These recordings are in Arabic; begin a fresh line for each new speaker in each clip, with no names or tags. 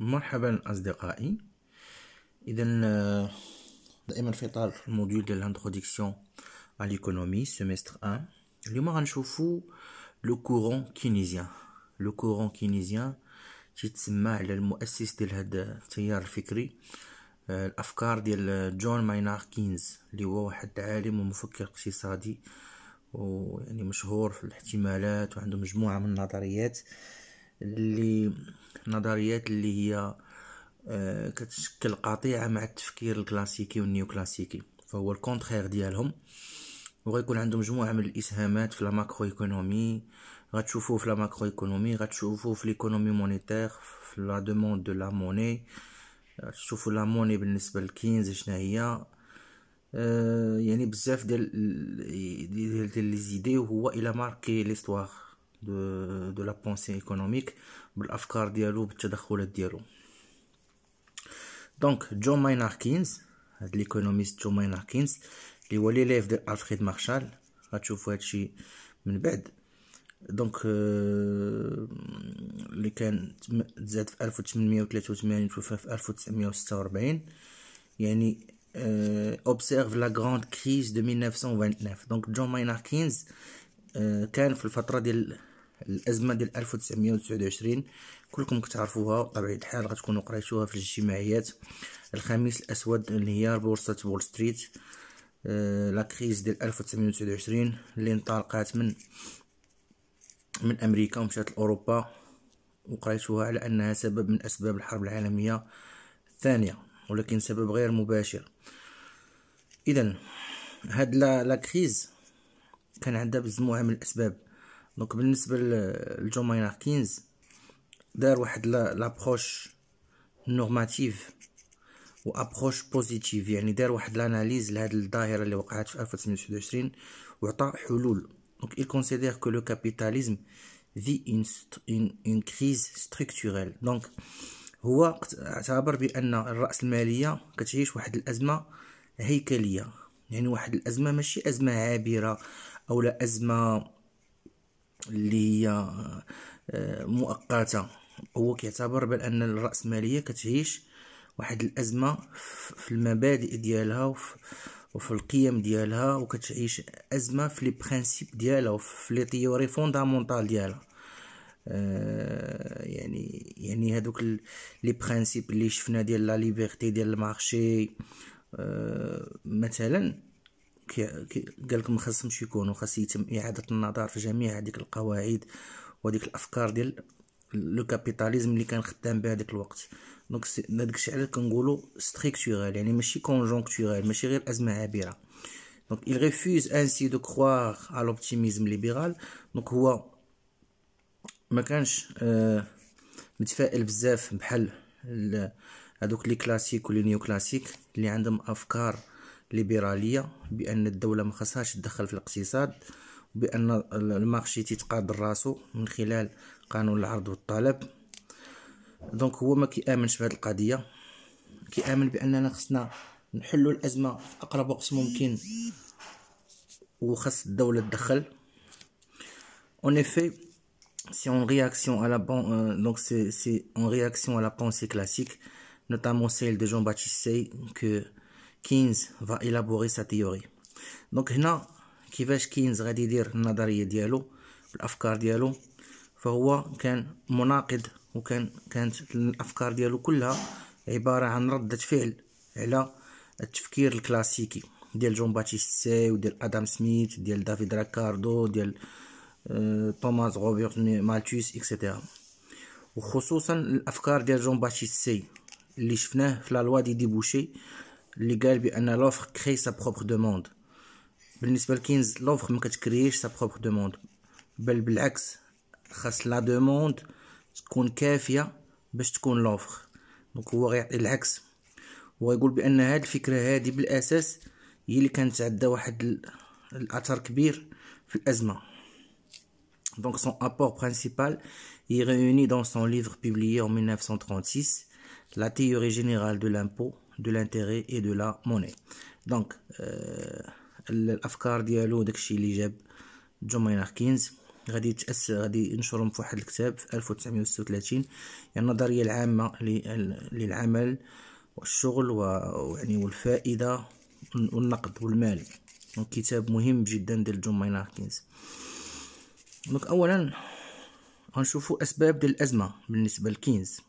مرحبا اصدقائي اذا آه، دائما في اطار الموديول ديال لانتروديكسيون ا ليكونومي سيمستر 1 اليوم غنشوفو لو كورون كينيزيان لو كورون كينيزيان تيتسمى على المؤسس ديال هاد التيار الفكري آه، الافكار ديال جون ماينار كينز اللي هو واحد عالم ومفكر اقتصادي ويعني مشهور في الاحتمالات وعنده مجموعه من النظريات اللي نظريات اللي هي آه، كتشكل قطيعة مع التفكير الكلاسيكي والنيو كلاسيكي فهو الكونتخير ديالهم وغيكون عندهم مجموعة من الإسهامات في لا ماكرو ايكونومي غتشوفوه في لا ماكرو ايكونومي غتشوفوه في ليكونومي مونيتير في لا دوموند دو لا موني غتشوفوا لا موني بالنسبة لكينز شنو هي آه، يعني بزاف ديال ديال ديال لي زيدي وهو الى ماركي ليستوار دو دو لا بونسي ايكونوميك بالافكار ديالو بالتدخلات ديالو دونك جون ماينار كينز هاد ليكونوميست جون ماينار كينز اللي هو ليليف ديال الفريد مارشال غتشوفوا هادشي من بعد دونك اللي كان تزاد في 1883 توفى في 1946 يعني اوبسيرف لا غراند كريز دو 1929 دونك جون ماينار كينز كان في الفتره ديال الازمه ديال 1929 كلكم كتعرفوها بطبيعه الحال غتكونوا قريتوها في الاجتماعيات الخميس الاسود انهيار بورصه وول ستريت آه، لا كريز ديال 1929 اللي انطلقت من من امريكا ومشات لاوروبا وقريتوها على انها سبب من اسباب الحرب العالميه الثانيه ولكن سبب غير مباشر اذا هاد لا كريز كان عندها بزاف من الاسباب دونك بالنسبه لجون كينز دار واحد لابروش نورماتيف و ابروش بوزيتيف يعني دار واحد لاناليز لهاد الظاهره اللي وقعت في 1929 وعطى حلول دونك il considère que le capitalisme vit une une une crise structurelle دونك هو اعتبر بان الراسماليه كتعيش واحد الازمه هيكليه يعني واحد الازمه ماشي ازمه عابره او لا ازمه اللي هي آه، مؤقته هو كيعتبر بان الراسماليه كتعيش واحد الازمه في المبادئ ديالها وفي, القيم ديالها وكتعيش ازمه في لي برينسيپ ديالها وفي لي تيوري فوندامونتال ديالها آه، يعني يعني هذوك لي برينسيپ اللي شفنا ديال لا ليبرتي ديال المارشي آه، مثلا قال لكم ما خاصهمش يكونوا خاص يتم اعاده النظر في جميع هذيك القواعد وهذيك الافكار ديال لو كابيتاليزم اللي كان خدام به هذاك الوقت دونك داكشي علاش كنقولوا ستريكتورال يعني ماشي كونجونكتورال ماشي غير ازمه عابره دونك il refuse ainsi de croire à l'optimisme libéral دونك هو ما كانش آه متفائل بزاف بحال هذوك لي كلاسيك ولي نيو كلاسيك اللي عندهم افكار ليبراليه بان الدوله ما خصهاش تدخل في الاقتصاد بان المارشي تيتقاد راسو من خلال قانون العرض والطلب دونك هو ما كيامنش بهذه القضيه كيامن باننا خصنا نحلوا الازمه في اقرب وقت ممكن وخص الدوله تدخل اون افي سي اون رياكسيون على بون دونك سي سي اون رياكسيون على بونسي كلاسيك classique notamment celle de Jean-Baptiste que كينز فا إلابوغي سا تيوري دونك هنا كيفاش كينز غادي يدير النظريه ديالو الافكار ديالو فهو كان مناقض وكان كانت الافكار ديالو كلها عباره عن رده فعل على التفكير الكلاسيكي ديال جون سي وديال ادم سميث ديال دافيد راكاردو ديال توماس روبرت مالتيوس اكسيتيرا وخصوصا الافكار ديال جون سي اللي شفناه في لا لوا دي ديبوشي légal bien à l'offre crée sa propre demande بالنسبه l'offre l'offre ما كتكرييش سا sa propre بل بالعكس خاص لا دوموند تكون كافيه باش تكون دونك هو غيعطي dans son livre publié en 1936 la théorie générale de l'impôt دو لانتيغي اي دو لا موني دونك الافكار ديالو داكشي اللي جاب جون ماينار كينز غادي تأس غادي ينشرهم في واحد الكتاب في 1936 يعني النظريه العامه للعمل والشغل ويعني والفائده والنقد والمال كتاب مهم جدا ديال جون ماينار كينز دونك اولا غنشوفوا اسباب ديال الازمه بالنسبه لكينز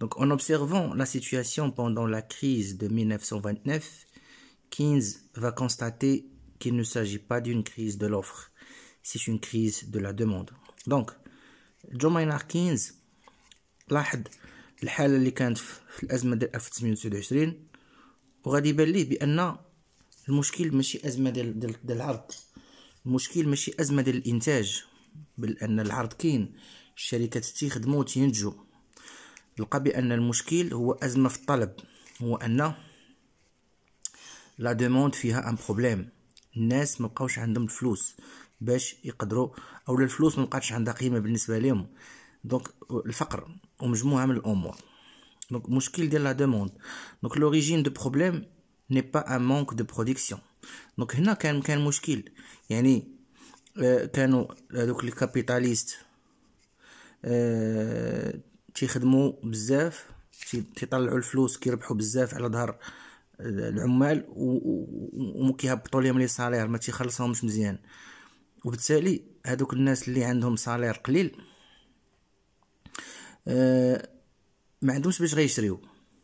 Donc en observant la situation pendant la crise de 1929, Keynes va constater qu'il ne s'agit pas d'une crise de l'offre, c'est une crise de la demande. Donc, John Maynard Keynes لاحظ الحالة اللي كانت في الأزمة ديال 1929 وغادي يبان ليه بأن المشكل ماشي أزمة ديال ديال العرض المشكل ماشي أزمة ديال الإنتاج بل أن العرض كاين الشركات تيخدمو تينتجو نلقى بأن المشكل هو أزمة في الطلب هو أن لا دوموند فيها ان بروبليم الناس ما بقاوش عندهم الفلوس باش يقدروا او الفلوس ما بقاتش عندها قيمه بالنسبه لهم دونك الفقر ومجموعه من الامور دونك مشكل ديال لا دوموند دونك لوريجين دو بروبليم ني با ان مانك دو برودكسيون دونك هنا كان كان مشكل يعني آه، كانوا هذوك لي كابيتاليست آه، تيخدموا بزاف تيطلعوا الفلوس كيربحوا بزاف على ظهر آه، العمال وكيهبطوا لهم لي سالير ما تيخلصهمش مزيان وبالتالي هذوك الناس اللي عندهم سالير قليل آه، ما عندهمش باش غيشريو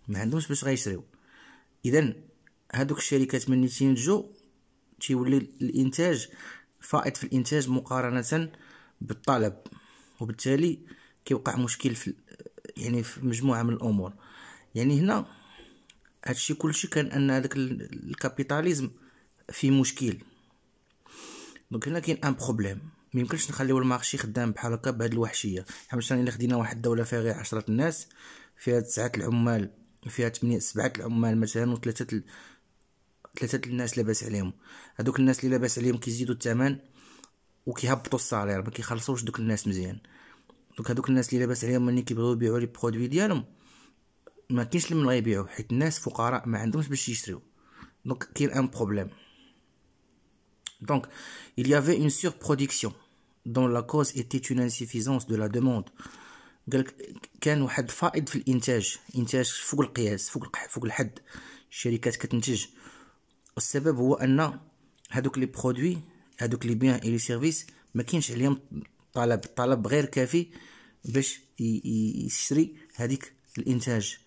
ما عندهمش باش غيشريو اذا هذوك الشركات ملي تينتجو تيولي الانتاج فائض في الانتاج مقارنه بالطلب وبالتالي آه كيوقع مشكل في يعني في مجموعه من الامور يعني هنا هادشي كلشي كان ان هذاك الكابيتاليزم في مشكل دونك هنا كاين ان بروبليم ما يمكنش نخليو المارشي خدام بحال هكا بهاد الوحشيه حيت يعني الا خدينا واحد الدوله فيها غير 10 الناس فيها تسعة العمال فيها 8 سبعة العمال مثلا وثلاثه ثلاثه الناس لاباس عليهم هذوك الناس اللي لاباس عليهم كيزيدوا الثمن وكيهبطوا الصالير ما كيخلصوش دوك الناس مزيان دوك هادوك الناس اللي لاباس عليهم ملي كيبغيو يبيعوا لي برودوي ديالهم ما كاينش اللي من غيبيعو حيت الناس فقراء ما عندهمش باش يشريو دونك كاين ان بروبليم دونك il y avait une surproduction dont la cause était une insuffisance de la demande قالك كان واحد فائض في الانتاج انتاج فوق القياس فوق فوق الحد الشركات كتنتج والسبب هو ان هادوك لي برودوي هادوك لي بيان اي لي سيرفيس ما كاينش عليهم طلب طلب غير كافي باش يشري هذيك الانتاج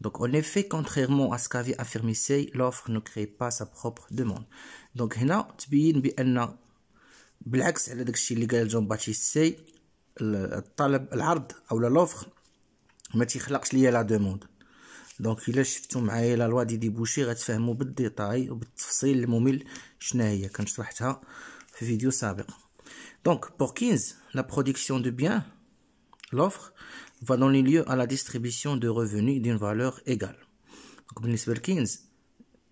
دونك اون في كونتريرمون ا سكافي افيرمي سي لوفر نو كري با سا بروبر دوموند دونك هنا تبين بأن بالعكس على داكشي اللي قال جون باتيست سي الطلب العرض او لوفر ما تيخلقش ليا لا دوموند دونك الا شفتو معايا لا لوا دي ديبوشي غتفهمو بالديتاي وبالتفصيل الممل هي كنشرحتها في فيديو سابق Donc, pour Keynes, la production de biens, l'offre, va donner lieu à la distribution de revenus d'une valeur égale. Donc, بالنسبة لكينز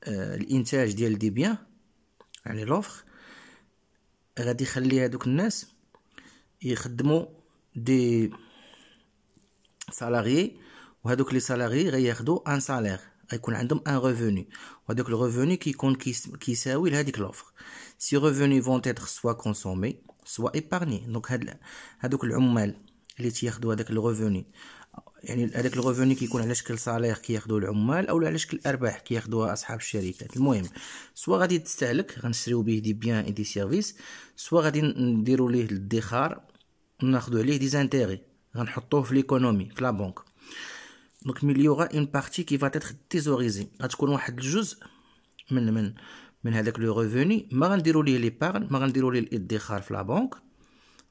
des ديال l'offre غادي يخلي salariés les salariés salaire غيكون عندهم ان ريفوني وهذاك الريفوني كيكون كيساوي لهذيك لوفر سي ريفوني فون تيتر سوا كونسومي سوا ايبارني دونك هاد هادوك العمال اللي تياخدو هذاك الريفوني يعني هذاك الريفوني كيكون على شكل صالير كياخدو العمال او على شكل ارباح كياخدوها اصحاب الشركات المهم سوا غادي تستهلك غنشريو به دي بيان اي دي سيرفيس سوا غادي نديرو ليه الادخار ناخدو عليه دي زانتيغي غنحطوه في ليكونومي في لا دونك من يوغا اون بارتي كي فات اتر تيزوريزي غتكون واحد الجزء من من من هذاك لو ريفوني ما غنديرو ليه لي بارن ما غنديرو ليه الادخار في لا بنك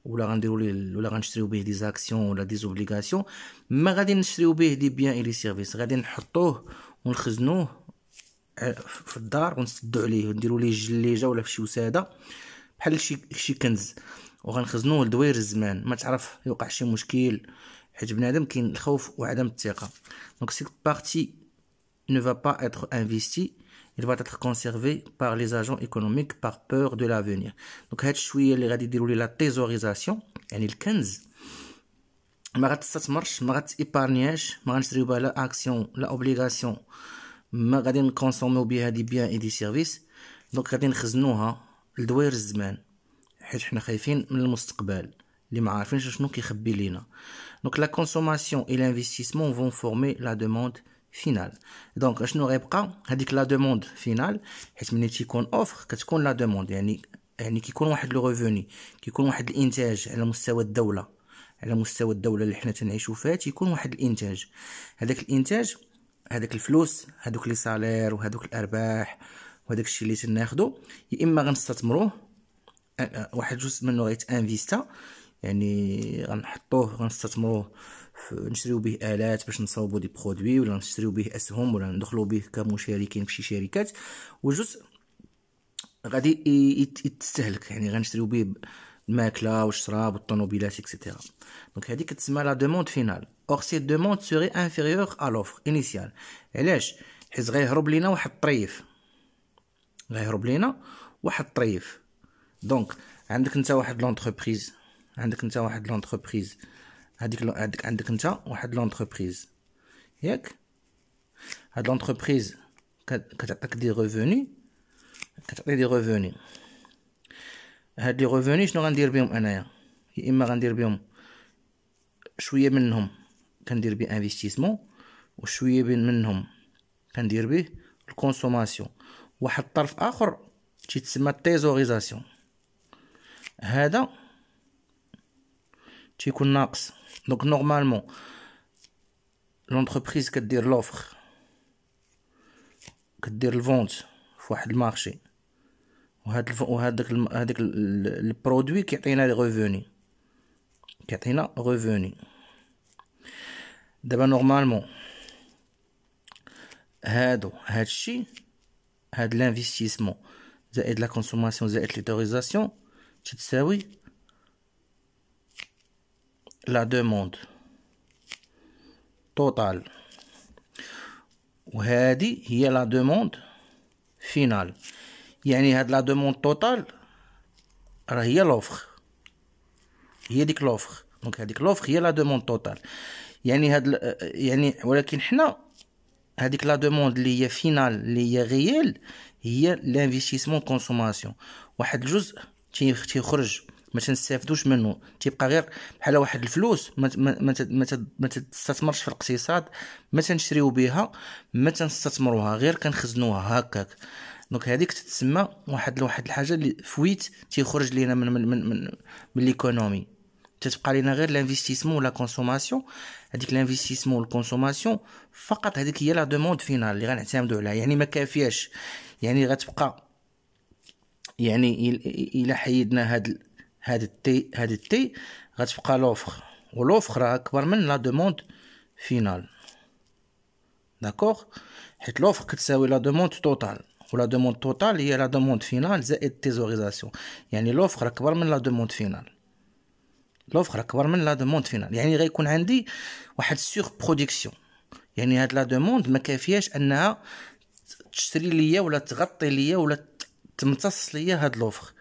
ولا غنديرو ليه ولا غنشريو بيه دي زاكسيون ولا دي زوبليغاسيون ما غادي نشريو بيه دي بيان اي لي سيرفيس غادي نحطوه ونخزنوه في الدار ونسدو عليه ونديرو ليه جليجه ولا في شي وساده بحال شي شي كنز وغنخزنوه لدوير الزمان ما تعرف يوقع شي مشكل حيت بنادم كاين الخوف ne va pas être investie, elle va être conservée par les agents économiques par peur de l'avenir donc هاد الشويه اللي غادي يديروا لي لا تيزوريزاسيون يعني الكنز ما ما ما غنشريو بها لا اكسيون لا اوبليغاسيون ما غادي نكونسوميو بها اي دي سيرفيس دونك غادي نخزنوها لدوير الزمان اللي ما عارفينش شنو كيخبي لينا دونك لا كونسوماسيون اي لانفستيسمون فون فورمي لا دوموند فينال دونك شنو غيبقى هذيك لا دوموند فينال حيت ملي تيكون اوفر كتكون لا دوموند يعني يعني كيكون واحد لو ريفوني كيكون واحد الانتاج على مستوى الدوله على مستوى الدوله اللي حنا تنعيشو فيها تيكون واحد الانتاج هذاك الانتاج هذاك الفلوس هذوك لي سالير وهذوك الارباح وهذاك الشيء اللي تناخدو يا اما غنستثمروه واحد جزء منه غيتانفيستا يعني غنحطوه غنستثمروه نشريو به الات باش نصاوبو دي برودوي ولا نشريو به اسهم ولا ندخلو به كمشاركين في شي شركات وجزء غادي يتستهلك يعني غنشريو به الماكله والشراب والطوموبيلات اكسيتيرا دونك هادي كتسمى لا دوموند فينال اور سي دوموند سوري انفيريور ا لوفر انيسيال علاش حيت غيهرب لينا واحد الطريف غيهرب لينا واحد الطريف دونك عندك انت واحد لونتربريز عندك انت واحد لونتربريز هذيك عندك عندك انت واحد لونتربريز ياك هاد لونتربريز كتعطيك دي ريفوني كتعطي دي ريفوني هاد لي ريفوني شنو غندير بهم انايا يا اما غندير بهم شويه منهم كندير بيه انفستيسمون وشويه بين منهم كندير بيه الكونسوماسيون واحد الطرف اخر تيتسمى تيزوريزاسيون هذا Donc, normalement, l'entreprise qui a l'offre, qui a dit la vente, le marché. Ou le produit qui a la revenu. Qui a la D'abord, normalement, il a de l'investissement, de la consommation, de l'autorisation. Tu sais, oui la demande totale. Ou elle dit il y a la demande finale. Il y a la demande totale. Alors il y a l'offre. Il y a dit que l'offre. Donc elle dit que l'offre il y a la demande totale. Il y a dit que la demande liy a finale final a réel. Il y a l'investissement consommation. On a juste qui qui qui ما تنستافدوش منه تيبقى غير بحال واحد الفلوس ما ما ما تستثمرش في الاقتصاد ما تنشريو بها ما تنستثمروها غير كنخزنوها هكاك دونك هذيك تتسمى واحد لواحد الحاجه اللي فويت تيخرج لينا من من من, من, من ليكونومي تتبقى لينا غير لانفستيسمون ولا كونسوماسيون هذيك لانفستيسمون والكونسوماسيون فقط هذيك هي لا دوموند فينال اللي غنعتمدوا عليها يعني ما كافياش يعني غتبقى يعني الى حيدنا هاد هاد التي هاد التي غتبقى لوفر ولوفر راه اكبر من لا دوموند فينال داكوغ حيت لوفر كتساوي لا دوموند توتال ولا دوموند توتال هي لا دوموند فينال زائد تيزوريزاسيون يعني لوفر اكبر من لا دوموند فينال لوفر اكبر من لا دوموند فينال يعني غيكون عندي واحد سيغ برودكسيون يعني هاد لا دوموند ما كافياش انها تشري ليا ولا تغطي ليا ولا تمتص ليا هاد لوفر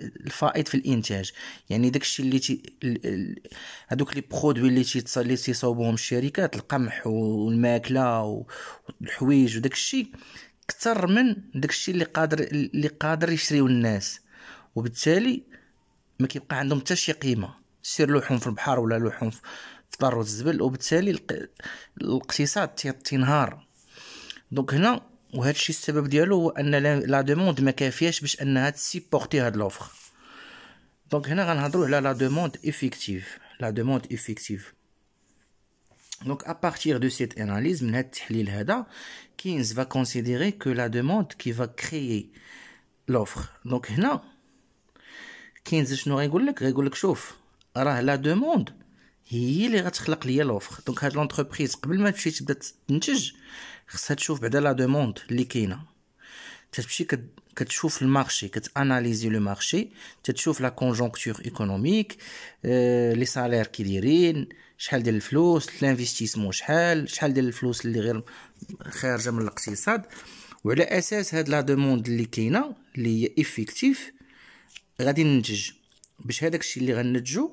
الفائض في الانتاج يعني داكشي اللي تي هذوك لي برودوي اللي تيتصالي تيصاوبوهم الشركات القمح والماكله والحويج وداكشي اكثر من داكشي اللي قادر اللي قادر يشريو الناس وبالتالي ما كيبقى عندهم حتى شي قيمه سير لوحهم في البحر ولا لوحهم في الدار الزبل وبالتالي الاقتصاد تينهار دونك هنا La demande est supporter de l'offre. Donc, la demande effective. Donc, à partir de cet analyse, 15 va considérer que la demande qui va créer l'offre. Donc, 15 est une règle هي اللي غتخلق ليا لوفر دونك هاد لونتربريز قبل ما تمشي تبدا تنتج خصها تشوف بعدا لا دوموند اللي كاينه تتمشي كتشوف المارشي كتاناليزي لو مارشي تتشوف لا كونجونكتور ايكونوميك آه، لي سالير كي دايرين شحال ديال الفلوس لانفيستيسمون شحال شحال ديال الفلوس اللي غير خارجه من الاقتصاد وعلى اساس هاد لا دوموند اللي كاينه اللي هي افيكتيف غادي ننتج باش هذاك الشيء اللي غننتجو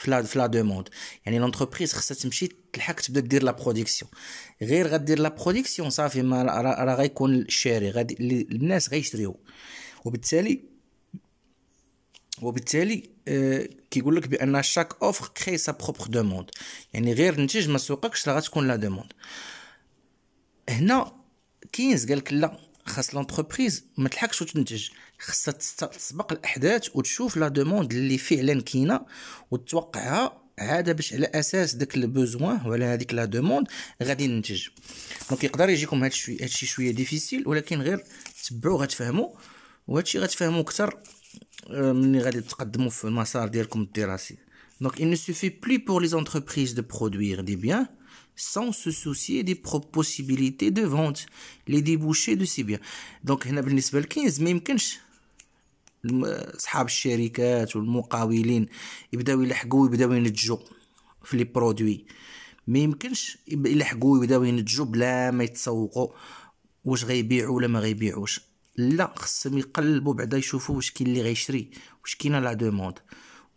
في لا في لا دوموند يعني لونتربريز خصها تمشي تلحق تبدا دير لا برودكسيون غير غدير لا برودكسيون صافي ما راه غيكون الشاري غادي الناس غيشريو وبالتالي وبالتالي آه، كيقول لك بان شاك اوفر كري سا بروبر دوموند يعني غير نتج ما سوقكش راه غتكون لا دوموند هنا كينز قال لك لا خاص لونتربريز ما تلحقش وتنتج خاصها تسبق الاحداث وتشوف لا دوموند اللي فعلا كاينه وتوقعها عاد باش على اساس داك البوزوان ولا هذيك لا دوموند غادي ننتج دونك يقدر يجيكم هذا الشيء هادشي شويه ديفيسيل ولكن غير تبعوا غتفهموا الشيء غتفهموا اكثر آه، ملي غادي تقدموا في المسار ديالكم الدراسي دونك il سوفي بلي plus لي les دو de produire بيان sans se soucier des possibilités de vente les débouchés de ces biens دونك هنا بالنسبه لكينز ما يمكنش اصحاب الشركات والمقاولين يبداو يلحقوا يبداو ينتجوا في لي برودوي ما يمكنش يلحقوا يبداو ينتجوا بلا ما يتسوقوا واش غيبيعوا ولا ما غيبيعوش لا خصهم يقلبوا بعدا يشوفوا واش كاين اللي غيشري واش كاينه لا دوموند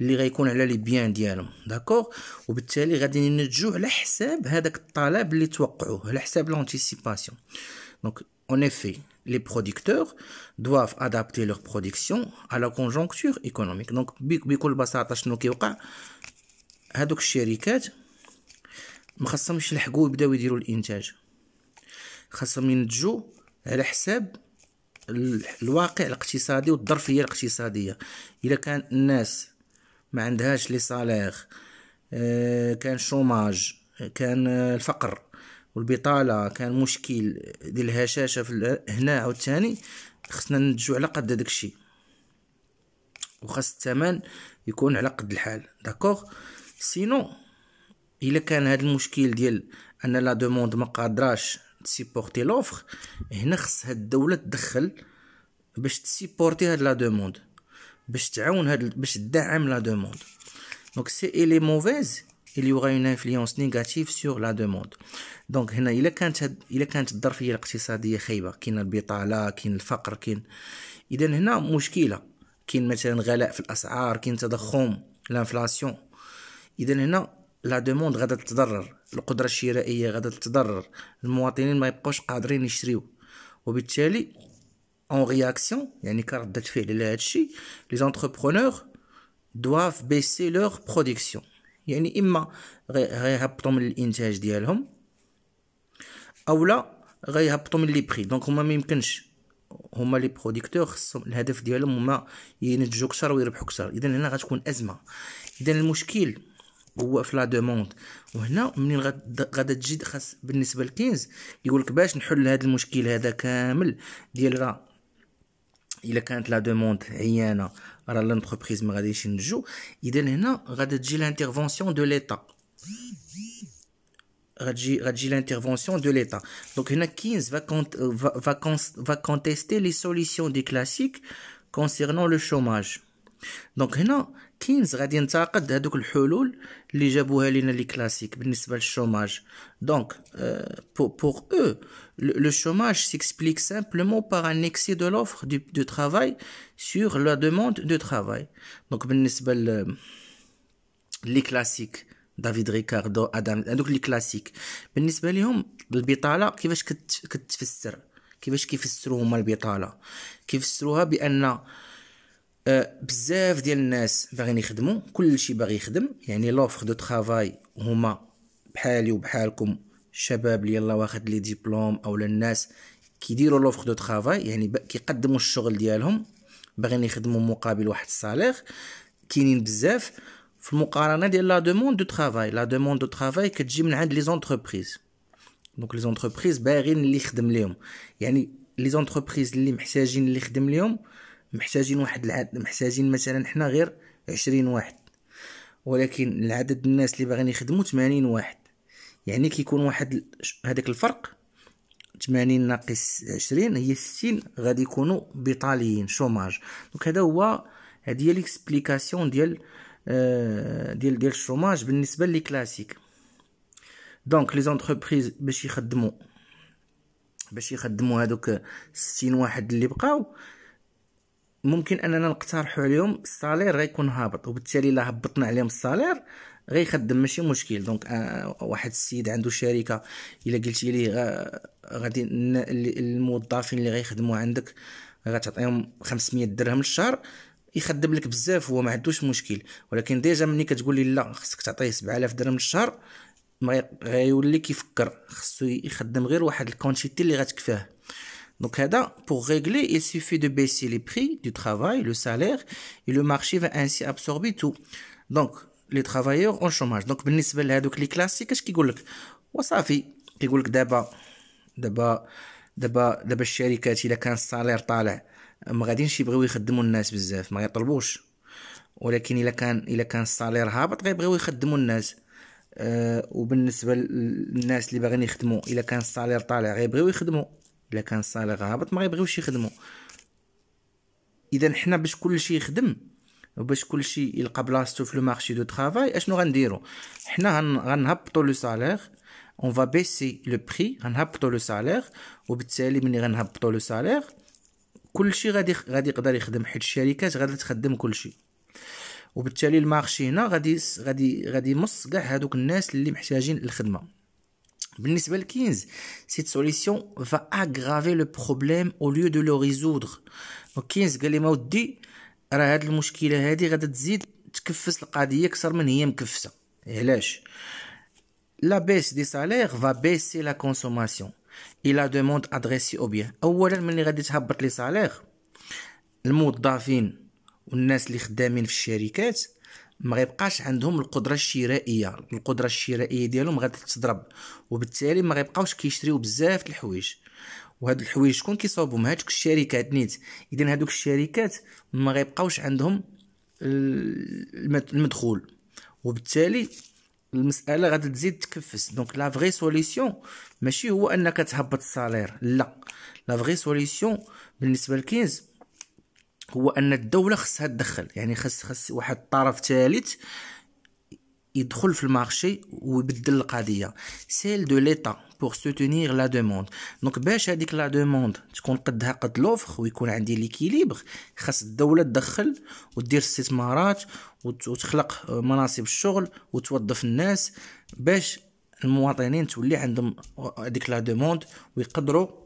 اللي غيكون على لي بيان ديالهم داكوغ وبالتالي غادي ينتجو على حساب هذاك الطلب اللي توقعوه على حساب لونتيسيباسيون دونك اون افي لي بروديكتور دواف ادابتي لوغ بروديكسيون على كونجونكتور ايكونوميك دونك بكل بساطه شنو كيوقع هادوك الشركات مخصهمش يلحقو يلحقوا يبداو يديروا الانتاج خاصهم ينتجوا على حساب الواقع الاقتصادي والظرفيه الاقتصاديه الا كان الناس ما عندهاش لي صالير آه، كان شوماج كان آه، الفقر والبطالة كان مشكل ديال الهشاشة في هنا عاوتاني خصنا ننتجو على قد داك الشيء وخاص الثمن يكون على قد الحال داكوغ سينو الا كان هذا المشكل ديال ان لا دوموند ما قادراش تسيبورتي لوفر هنا خص هاد الدوله تدخل باش تسيبورتي هاد لا دوموند باش تعاون هاد باش تدعم لا دوموند دونك سي الي موفيز اللي يوغا اون انفلونس نيجاتيف سور لا دوموند دونك هنا الا كانت هاد الا كانت الظرفيه الاقتصاديه خايبه كاين البطاله كاين الفقر كاين اذا هنا مشكله كاين مثلا غلاء في الاسعار كاين تضخم لانفلاسيون اذا هنا لا دوموند غادا تتضرر القدره الشرائيه غادا تتضرر المواطنين ما يبقوش قادرين يشريو وبالتالي en réaction, يعني كردة فعل لهذا الشيء les entrepreneurs doivent baisser leur production يعني اما غيهبطوا من الانتاج ديالهم او لا غيهبطوا من لي بخي، دونك هما ما يمكنش هما لي بروديكتور خصهم الهدف ديالهم هما ينتجوا كثر ويربحوا كثر اذا هنا غتكون ازمه اذا المشكل هو في لا دوموند وهنا منين غادا تجي خاص بالنسبه لكينز يقول لك باش نحل هذا المشكل هذا كامل ديال راه il est quand la demande rien à l'entreprise joue il donne là l'intervention de l'état l'intervention de l'état donc une y 15 va va va contester les solutions des classiques concernant le chômage donc non كينز غادي ينتقد هذوك الحلول اللي جابوها لنا لي كلاسيك بالنسبه للشوماج دونك بور او لو شوماج سيكسبليك سامبلومون بار ان اكسي دو لوفر دو دو travail سور لا دوموند دو travail دونك بالنسبه لي كلاسيك دافيد ريكاردو ادم هذوك لي كلاسيك بالنسبه لهم البطاله كيفاش كتفسر كيفاش كيفسروا هما البطاله كيفسروها بان آه، بزاف ديال الناس باغيين يخدموا كلشي باغي يخدم يعني لوفر دو ترافاي هما بحالي وبحالكم الشباب اللي يلا واخد لي ديبلوم او الناس كيديروا لوفر دو ترافاي يعني كيقدموا الشغل ديالهم باغيين يخدموا مقابل واحد الصالير كاينين بزاف في المقارنه ديال لا دوموند دو ترافاي لا دوموند دو ترافاي كتجي من عند لي زونتربريز دونك لي زونتربريز باغيين اللي يخدم ليهم يعني لي زونتربريز اللي محتاجين اللي يخدم ليهم محتاجين واحد العدد محتاجين مثلا حنا غير عشرين واحد ولكن العدد الناس اللي باغيين يخدموا 80 واحد يعني كيكون واحد هذاك الفرق 80 ناقص 20 هي 60 غادي يكونوا بطاليين شوماج دونك هذا هو هذه هي ليكسبليكاسيون ديال آه، ديال ديال الشوماج بالنسبه لي كلاسيك دونك لي زونتربريز باش يخدموا باش يخدموا هذوك 60 واحد اللي بقاو ممكن اننا نقترحوا عليهم الصالير غيكون هابط وبالتالي الا هبطنا عليهم الصالير غيخدم ماشي مشكل دونك آه واحد السيد عنده شركه الا قلتي ليه آه، غادي الموظفين اللي غيخدموا عندك غتعطيهم 500 درهم للشهر يخدم لك بزاف هو ما عندوش مشكل ولكن ديجا ملي كتقول لي لا خصك تعطيه 7000 درهم للشهر غيولي كيفكر خصو يخدم غير واحد الكونتيتي اللي غتكفاه Donc, pour régler, il suffit de baisser les prix du travail, le salaire, et le marché va ainsi absorber tout. Donc, les travailleurs ont chômage. Donc, بالنسبة لهذوك les classiques, qu'est-ce كيقول لك؟ وصافي كيقول لك دابا دابا دابا دابا الشركات الا كان السالير طالع ما غاديش يبغيو يخدموا الناس بزاف ما يطلبوش ولكن الا كان الا كان السالير هابط غيبغيو يخدموا الناس أه وبالنسبه للناس اللي باغيين يخدموا الا كان الصالير طالع غيبغيو يخدموا الا كان الصالير هابط ما غيبغيوش يخدموا اذا حنا باش كلشي يخدم وباش كلشي يلقى بلاصتو في لو مارشي دو طرافاي اشنو غنديرو حنا غنهبطوا لو سالير اون فا بيسي لو بري غنهبطوا لو سالير وبالتالي ملي غنهبطوا لو سالير كلشي غادي غادي يقدر يخدم حيت الشركات غادي تخدم كلشي وبالتالي المارشي هنا غادي غادي غادي يمص كاع هادوك الناس اللي محتاجين الخدمه بالنسبة لكينز سيت سوليسيون فا aggraver لو problème au lieu de le résoudre كينز قال لي ما ودي راه هاد المشكلة هادي غادا تزيد تكفس القضية أكثر من هي مكفسة علاش لا بيس دي سالير فا بيسي لا كونسوماسيون اي لا دوموند ادريسي او بيان اولا ملي غادي تهبط لي سالير الموظفين والناس اللي خدامين في الشركات ما غيبقاش عندهم القدره الشرائيه القدره الشرائيه ديالهم غادي تضرب وبالتالي ما غيبقاوش كيشريو بزاف الحوايج وهاد الحوايج شكون كيصاوبهم هادوك الشركات نيت اذا هادوك الشركات ما غيبقاوش عندهم المدخول وبالتالي المساله غادي تزيد تكفس دونك لا فغي سوليسيون ماشي هو انك تهبط الصالير لا لا فغي سوليسيون بالنسبه لكينز هو ان الدوله خصها تدخل يعني خص خص واحد الطرف ثالث يدخل في المارشي ويبدل القضيه سيل دو ليتا بور سوتونيغ لا دوموند دونك باش هذيك لا دوموند تكون قدها قد لوفر ويكون عندي ليكيليبر خاص الدوله تدخل ودير استثمارات وتخلق مناصب الشغل وتوظف الناس باش المواطنين تولي عندهم هذيك لا دوموند ويقدروا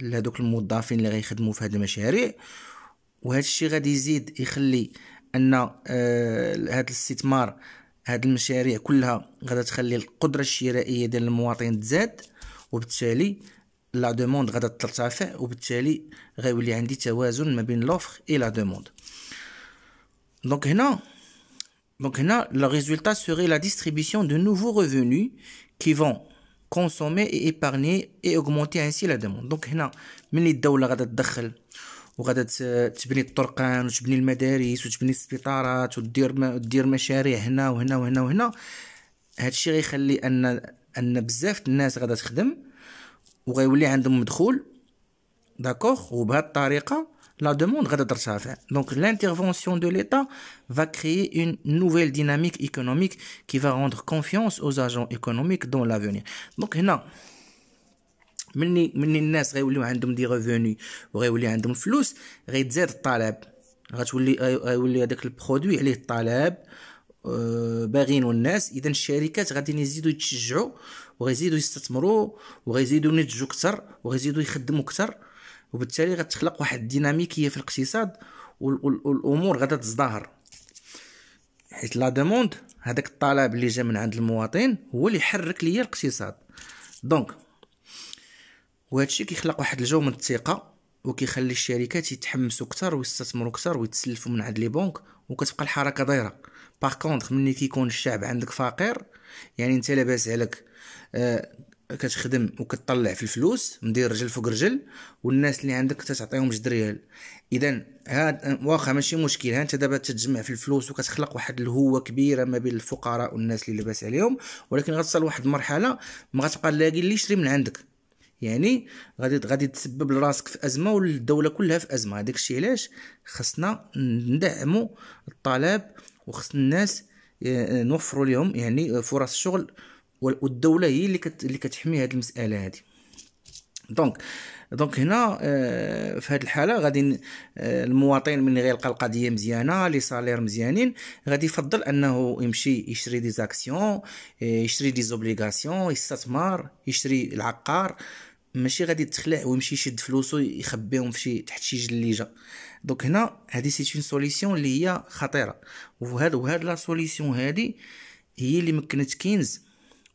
لهذوك الموظفين اللي غيخدموا في هاد المشاريع وهذا الشيء غادي يزيد يخلي ان هذا آه، الاستثمار هاد المشاريع كلها غادي تخلي القدره الشرائيه ديال المواطن تزاد وبالتالي لا دوموند غادا ترتفع وبالتالي غيولي عندي توازن ما بين لوفر اي لا دوموند دونك هنا دونك هنا لو ريزولتا سوري لا ديستريبيسيون دو نوفو ريفوني كي فون كونسومي اي ايبارني اي اوغمونتي انسي لا دوموند دونك هنا ملي الدوله غادا تدخل وغادا تبني الطرقان وتبني المدارس وتبني السبيطارات ودير دير مشاريع هنا وهنا وهنا وهنا هادشي غيخلي ان ان بزاف الناس غادا تخدم وغيولي عندهم مدخول داكوغ وبهاد الطريقه la demande Donc l'intervention de l'État va créer une nouvelle dynamique économique qui va rendre confiance aux agents économiques dans l'avenir. Donc non مني مني الناس غيوليو عندهم دي ريفوني وغيولي عندهم فلوس غيتزاد الطلب غتولي غيولي هذاك البرودوي عليه الطلب باغينو الناس اذا الشركات غادي يزيدوا يتشجعوا وغيزيدوا يستثمروا وغيزيدوا ينتجوا اكثر وغيزيدوا يخدموا اكثر وبالتالي غتخلق واحد الديناميكيه في الاقتصاد والامور غادا تزدهر حيت لا دوموند هذاك الطلب اللي جا من عند المواطن هو اللي يحرك ليا الاقتصاد دونك وهذا الشيء كيخلق واحد الجو من الثقه وكيخلي الشركات يتحمسوا اكثر ويستثمروا اكثر ويتسلفوا من عند لي بنك وكتبقى الحركه دايره باغ كونطخ ملي كيكون الشعب عندك فقير يعني انت لاباس عليك آه كتخدم وكتطلع في الفلوس مدير رجل فوق رجل والناس اللي عندك تتعطيهم جوج ريال اذا هاد واخا ماشي مشكل ها انت دابا تتجمع في الفلوس وكتخلق واحد الهوه كبيره ما بين الفقراء والناس اللي لاباس عليهم ولكن غتصل لواحد المرحله ما غتبقى لاقي اللي يشري من عندك يعني غادي غادي تسبب لراسك في ازمه والدوله كلها في ازمه هذاك الشيء علاش خصنا ندعموا الطلب وخص الناس نوفروا لهم يعني فرص شغل والدوله هي اللي كت اللي كتحمي هذه المساله هذه دونك دونك هنا آه، في هذه الحاله غادي آه، المواطن من يلقى القضيه مزيانه لي سالير مزيانين غادي يفضل انه يمشي يشري دي زاكسيون آه، يشري دي زوبليغاسيون يستثمر يشري العقار ماشي غادي يتخلع ويمشي يشد فلوسو يخبيهم في شي تحت شي جليجه دونك هنا هذه سيت اون سوليسيون اللي هي خطيره وهاد وهاد لا سوليسيون هذه هي اللي مكنت كينز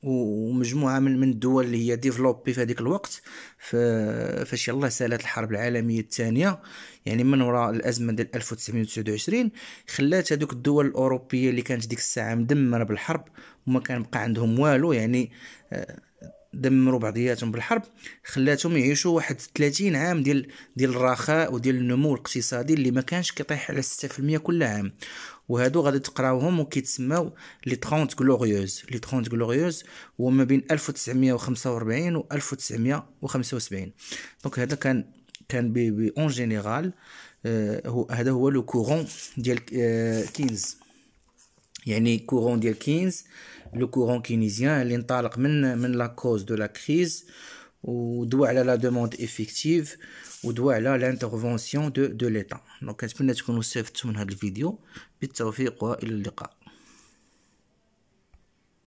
ومجموعه من من الدول اللي هي ديفلوبي في هذيك الوقت فاش يلاه سالت الحرب العالميه الثانيه يعني من وراء الازمه ديال 1929 خلات هذوك الدول الاوروبيه اللي كانت ديك الساعه مدمره بالحرب وما كان بقى عندهم والو يعني آه، دمروا بعضياتهم بالحرب خلاتهم يعيشوا واحد 30 عام ديال ديال الرخاء وديال النمو الاقتصادي اللي ما كانش كيطيح على 6% كل عام وهادو غادي تقراوهم وكيتسماو لي 30 غلوريوز لي 30 غلوريوز وما بين 1945 و 1975 دونك هذا كان كان بي بي اون جينيرال آه هو هذا هو لو كورون ديال آه كينز يعني كورون ديال كينز لو كورون كينيزيان اللي انطلق من من لا كوز دو لا كريز ودوا على لا دوموند افيكتيف ودوا على لانترفونسيون دو دو ليطا دونك نتمنى تكونوا استفدتوا من هذا الفيديو بالتوفيق والى اللقاء